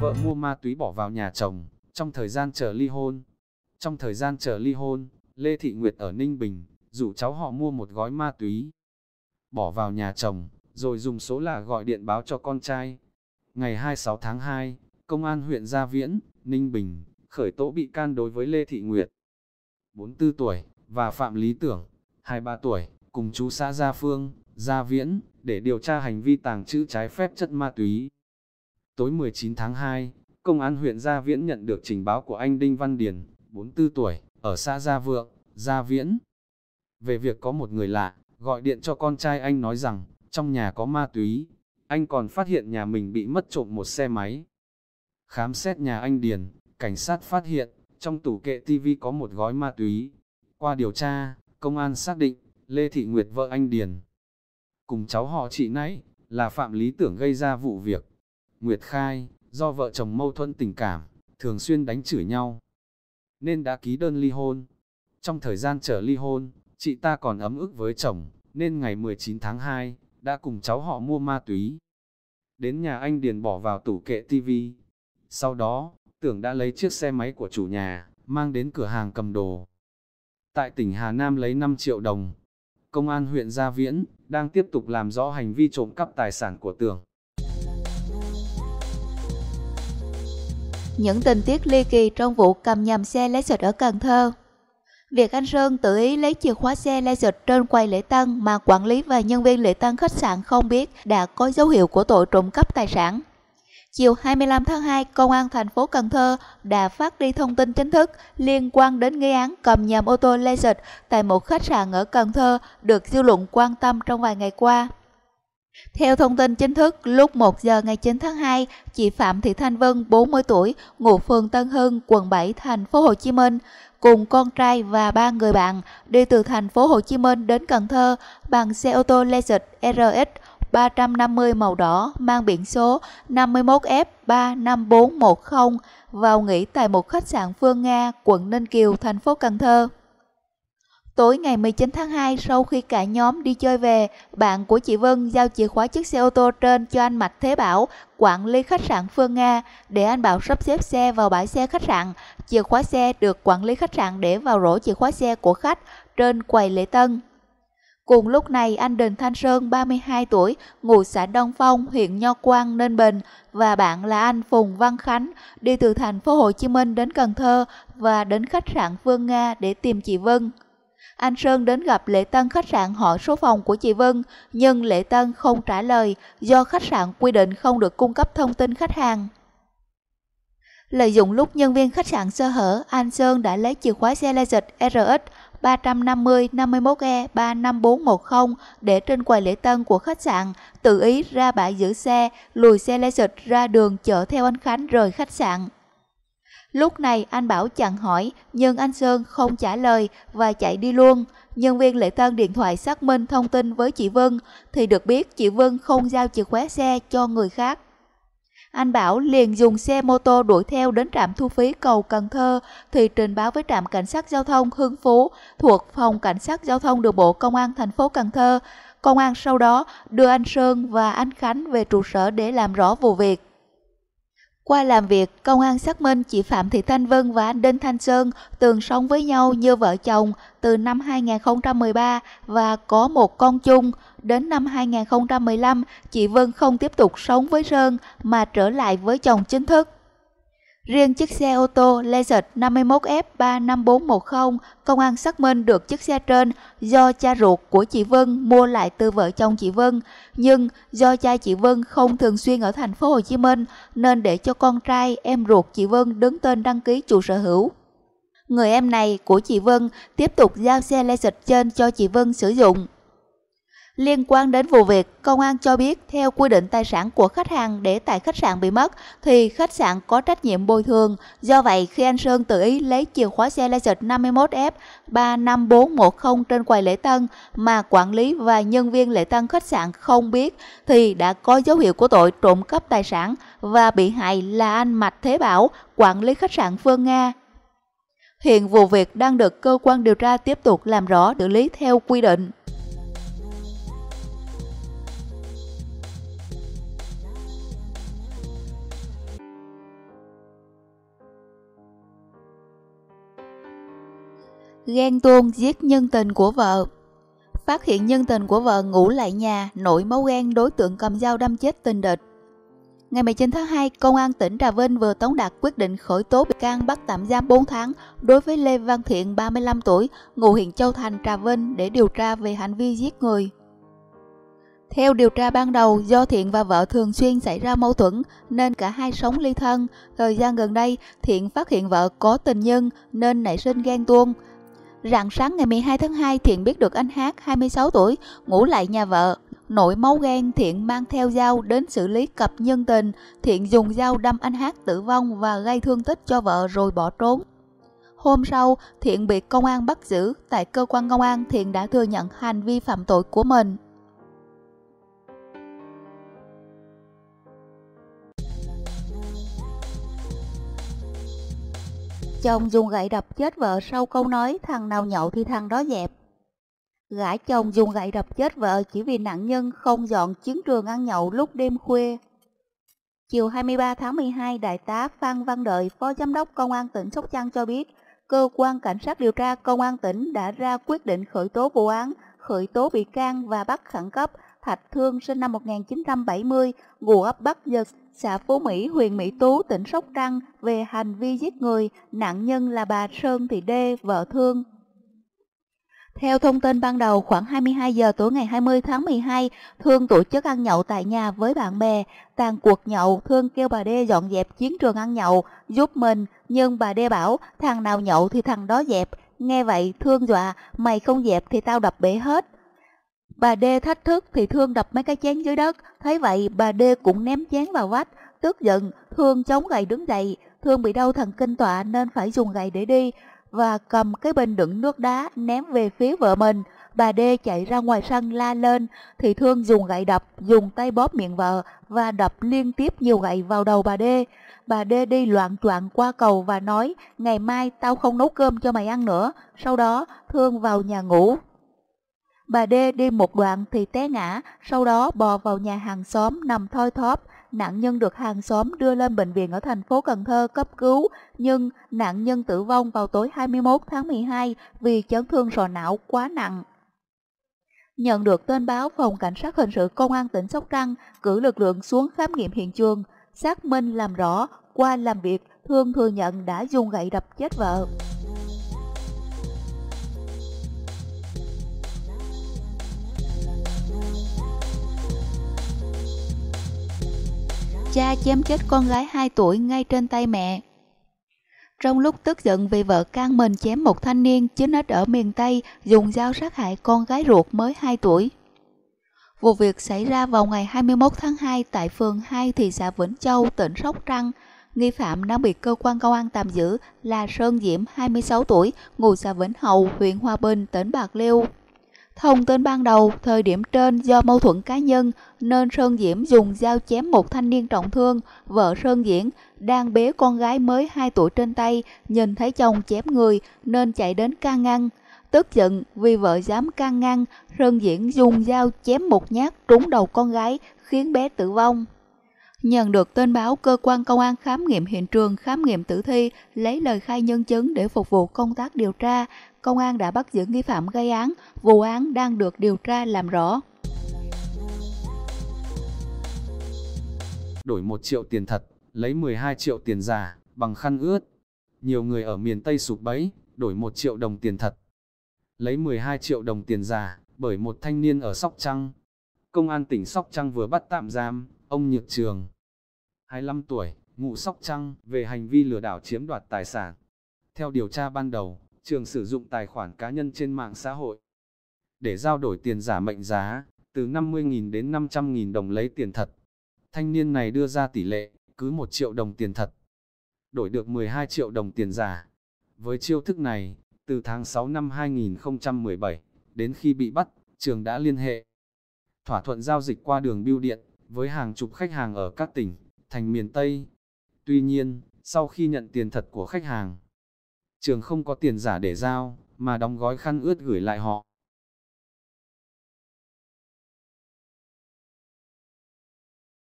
vợ mua ma túy bỏ vào nhà chồng, trong thời gian chờ ly hôn. Trong thời gian chờ ly hôn, Lê Thị Nguyệt ở Ninh Bình, rủ cháu họ mua một gói ma túy, bỏ vào nhà chồng, rồi dùng số lạ gọi điện báo cho con trai. Ngày 26 tháng 2, Công an huyện Gia Viễn, Ninh Bình, khởi tố bị can đối với Lê Thị Nguyệt, 44 tuổi, và Phạm Lý Tưởng, 23 tuổi, cùng chú xã Gia Phương, Gia Viễn, để điều tra hành vi tàng trữ trái phép chất ma túy. Tối 19 tháng 2, Công an huyện Gia Viễn nhận được trình báo của anh Đinh Văn Điền, 44 tuổi, ở xã Gia Vượng, Gia Viễn. Về việc có một người lạ, gọi điện cho con trai anh nói rằng, trong nhà có ma túy, anh còn phát hiện nhà mình bị mất trộm một xe máy. Khám xét nhà anh Điền, cảnh sát phát hiện, trong tủ kệ TV có một gói ma túy. Qua điều tra, công an xác định, Lê Thị Nguyệt vợ anh Điền. Cùng cháu họ chị nãy, là Phạm Lý Tưởng gây ra vụ việc. Nguyệt Khai, do vợ chồng mâu thuẫn tình cảm, thường xuyên đánh chửi nhau, nên đã ký đơn ly hôn. Trong thời gian chờ ly hôn, chị ta còn ấm ức với chồng, nên ngày 19 tháng 2, đã cùng cháu họ mua ma túy. Đến nhà anh Điền bỏ vào tủ kệ TV. Sau đó, tưởng đã lấy chiếc xe máy của chủ nhà, mang đến cửa hàng cầm đồ. Tại tỉnh Hà Nam lấy 5 triệu đồng. Công an huyện Gia Viễn, đang tiếp tục làm rõ hành vi trộm cắp tài sản của tưởng. những tình tiết ly kỳ trong vụ cầm nhầm xe Lexus ở Cần Thơ. Việc anh Sơn tự ý lấy chìa khóa xe Lexus trên quầy lễ tân mà quản lý và nhân viên lễ tân khách sạn không biết đã có dấu hiệu của tội trộm cắp tài sản. Chiều 25 tháng 2, Công an thành phố Cần Thơ đã phát đi thông tin chính thức liên quan đến nghi án cầm nhầm ô tô Lexus tại một khách sạn ở Cần Thơ được dư luận quan tâm trong vài ngày qua. Theo thông tin chính thức, lúc 1 giờ ngày 9 tháng 2, chị Phạm Thị Thanh Vân, 40 tuổi, ngụ phường Tân Hưng, quận 7, thành phố Hồ Chí Minh, cùng con trai và ba người bạn đi từ thành phố Hồ Chí Minh đến Cần Thơ bằng xe ô tô Lexus RX 350 màu đỏ mang biển số 51F35410 vào nghỉ tại một khách sạn Phương Nga, quận Ninh Kiều, thành phố Cần Thơ. Tối ngày 19 tháng 2, sau khi cả nhóm đi chơi về, bạn của chị Vân giao chìa khóa chiếc xe ô tô trên cho anh Mạch Thế Bảo, quản lý khách sạn Phương Nga, để anh Bảo sắp xếp xe vào bãi xe khách sạn. Chìa khóa xe được quản lý khách sạn để vào rổ chìa khóa xe của khách trên quầy lễ tân. Cùng lúc này, anh Đình Thanh Sơn, 32 tuổi, ngụ xã Đông Phong, huyện Nho Quang, Ninh Bình và bạn là anh Phùng Văn Khánh đi từ thành phố Hồ Chí Minh đến Cần Thơ và đến khách sạn Phương Nga để tìm chị Vân. Anh Sơn đến gặp lễ Tân khách sạn hỏi số phòng của chị Vân, nhưng lễ Tân không trả lời do khách sạn quy định không được cung cấp thông tin khách hàng. Lợi dụng lúc nhân viên khách sạn sơ hở, Anh Sơn đã lấy chìa khóa xe Lexus RX 350 51E 35410 để trên quầy lễ tân của khách sạn, tự ý ra bãi giữ xe, lùi xe Lexus ra đường chở theo anh Khánh rời khách sạn. Lúc này anh Bảo chặn hỏi, nhưng anh Sơn không trả lời và chạy đi luôn. Nhân viên lễ tân điện thoại xác minh thông tin với chị Vân, thì được biết chị Vân không giao chìa khóa xe cho người khác. Anh Bảo liền dùng xe mô tô đuổi theo đến trạm thu phí cầu Cần Thơ thì trình báo với trạm cảnh sát giao thông Hưng Phú thuộc phòng cảnh sát giao thông đường bộ công an thành phố Cần Thơ. Công an sau đó đưa anh Sơn và anh Khánh về trụ sở để làm rõ vụ việc. Qua làm việc, công an xác minh chị Phạm Thị Thanh Vân và anh Đinh Thanh Sơn từng sống với nhau như vợ chồng từ năm 2013 và có một con chung. Đến năm 2015, chị Vân không tiếp tục sống với Sơn mà trở lại với chồng chính thức. Riêng chiếc xe ô tô Laser 51F35410, công an xác minh được chiếc xe trên do cha ruột của chị Vân mua lại từ vợ chồng chị Vân, nhưng do cha chị Vân không thường xuyên ở thành phố Hồ Chí Minh nên để cho con trai em ruột chị Vân đứng tên đăng ký chủ sở hữu. Người em này của chị Vân tiếp tục giao xe Laser trên cho chị Vân sử dụng. Liên quan đến vụ việc, công an cho biết theo quy định tài sản của khách hàng để tại khách sạn bị mất thì khách sạn có trách nhiệm bồi thường. Do vậy, khi anh Sơn tự ý lấy chìa khóa xe Lexus 51F 35410 trên quầy lễ tân mà quản lý và nhân viên lễ tân khách sạn không biết thì đã có dấu hiệu của tội trộm cắp tài sản và bị hại là anh Mạch Thế Bảo, quản lý khách sạn Phương Nga, Hiện vụ việc đang được cơ quan điều tra tiếp tục làm rõ xử lý theo quy định. ghen tuông giết nhân tình của vợ. Phát hiện nhân tình của vợ ngủ lại nhà, nổi máu ghen đối tượng cầm dao đâm chết tình địch. Ngày 19 tháng 2, Công an tỉnh Trà Vinh vừa tống đạt quyết định khởi tố bị can bắt tạm giam 4 tháng đối với Lê Văn Thiện, 35 tuổi, ngụ huyện Châu Thành, Trà Vinh để điều tra về hành vi giết người. Theo điều tra ban đầu, do Thiện và vợ thường xuyên xảy ra mâu thuẫn nên cả hai sống ly thân. Thời gian gần đây, Thiện phát hiện vợ có tình nhân nên nảy sinh ghen tuông. Rạng sáng ngày 12 tháng 2, Thiện biết được anh Hát, 26 tuổi, ngủ lại nhà vợ. Nỗi máu gan, Thiện mang theo dao đến xử lý cặp nhân tình. Thiện dùng dao đâm anh Hát tử vong và gây thương tích cho vợ rồi bỏ trốn. Hôm sau, Thiện bị công an bắt giữ. Tại cơ quan công an, Thiện đã thừa nhận hành vi phạm tội của mình. chồng dùng gậy đập chết vợ sau câu nói thằng nào nhậu thì thằng đó dẹp. Gã chồng dùng gậy đập chết vợ chỉ vì nạn nhân không dọn chiến trường ăn nhậu lúc đêm khuya. Chiều 23 tháng 12, Đại tá Phan Văn Đợi, Phó Giám đốc Công an tỉnh Sóc Trăng cho biết, Cơ quan Cảnh sát điều tra Công an tỉnh đã ra quyết định khởi tố vụ án, khởi tố bị can và bắt khẩn cấp Thạch Thương sinh năm 1970, ngụ ấp Bắc Nhật, xã Phú Mỹ, huyện Mỹ Tú, tỉnh Sóc Trăng về hành vi giết người, nạn nhân là bà Sơn Thị Đê, vợ thương. Theo thông tin ban đầu, khoảng 22 giờ tối ngày 20 tháng 12, Thương tổ chức ăn nhậu tại nhà với bạn bè. Tàn cuộc nhậu, Thương kêu bà Đê dọn dẹp chiến trường ăn nhậu, giúp mình, nhưng bà Đê bảo thằng nào nhậu thì thằng đó dẹp. Nghe vậy, Thương dọa, mày không dẹp thì tao đập bể hết. Bà D thách thức thì Thương đập mấy cái chén dưới đất, thấy vậy bà D cũng ném chén vào vách, tức giận, Thương chống gậy đứng dậy, Thương bị đau thần kinh tọa nên phải dùng gậy để đi, và cầm cái bình đựng nước đá ném về phía vợ mình. Bà D chạy ra ngoài sân la lên, thì Thương dùng gậy đập, dùng tay bóp miệng vợ và đập liên tiếp nhiều gậy vào đầu bà D. Bà D đi loạn choạng qua cầu và nói, ngày mai tao không nấu cơm cho mày ăn nữa. Sau đó, Thương vào nhà ngủ Bà D đi một đoạn thì té ngã, sau đó bò vào nhà hàng xóm nằm thoi thóp. Nạn nhân được hàng xóm đưa lên bệnh viện ở thành phố Cần Thơ cấp cứu, nhưng nạn nhân tử vong vào tối 21 tháng 12 vì chấn thương sọ não quá nặng. Nhận được tin báo, Phòng Cảnh sát Hình sự Công an tỉnh Sóc Trăng cử lực lượng xuống khám nghiệm hiện trường, xác minh làm rõ, qua làm việc, Thương thừa nhận đã dùng gậy đập chết vợ. cha chém chết con gái 2 tuổi ngay trên tay mẹ. Trong lúc tức giận vì vợ can mình chém một thanh niên chính ít ở miền Tây dùng dao sát hại con gái ruột mới 2 tuổi. Vụ việc xảy ra vào ngày 21 tháng 2 tại phường 2 thị xã Vĩnh Châu, tỉnh Sóc Trăng. Nghi phạm đang bị cơ quan công an tạm giữ là Sơn Diễm, 26 tuổi, ngụ xã Vĩnh Hậu, huyện Hòa Bình, tỉnh Bạc Liêu. Thông tin ban đầu, thời điểm trên do mâu thuẫn cá nhân nên Sơn Diễm dùng dao chém một thanh niên trọng thương. Vợ Sơn Diễm đang bế con gái mới 2 tuổi trên tay, nhìn thấy chồng chém người nên chạy đến can ngăn. Tức giận vì vợ dám can ngăn, Sơn Diễm dùng dao chém một nhát trúng đầu con gái khiến bé tử vong nhận được tin báo cơ quan công an khám nghiệm hiện trường, khám nghiệm tử thi, lấy lời khai nhân chứng để phục vụ công tác điều tra, công an đã bắt giữ nghi phạm gây án, vụ án đang được điều tra làm rõ. Đổi 1 triệu tiền thật, lấy 12 triệu tiền giả, bằng khăn ướt. Nhiều người ở miền Tây sụp bẫy, đổi 1 triệu đồng tiền thật. Lấy 12 triệu đồng tiền giả, bởi một thanh niên ở Sóc Trăng. Công an tỉnh Sóc Trăng vừa bắt tạm giam, ông Nhược Trường, 25 tuổi, ngụ Sóc Trăng, về hành vi lừa đảo chiếm đoạt tài sản. Theo điều tra ban đầu, Trường sử dụng tài khoản cá nhân trên mạng xã hội để giao đổi tiền giả mệnh giá, từ 50.000 đến 500.000 đồng lấy tiền thật. Thanh niên này đưa ra tỷ lệ, cứ 1 triệu đồng tiền thật, đổi được 12 triệu đồng tiền giả. Với chiêu thức này, từ tháng 6 năm 2017, đến khi bị bắt, trường đã liên hệ. Thỏa thuận giao dịch qua đường bưu điện, với hàng chục khách hàng ở các tỉnh, thành miền Tây. Tuy nhiên, sau khi nhận tiền thật của khách hàng, trường không có tiền giả để giao, mà đóng gói khăn ướt gửi lại họ.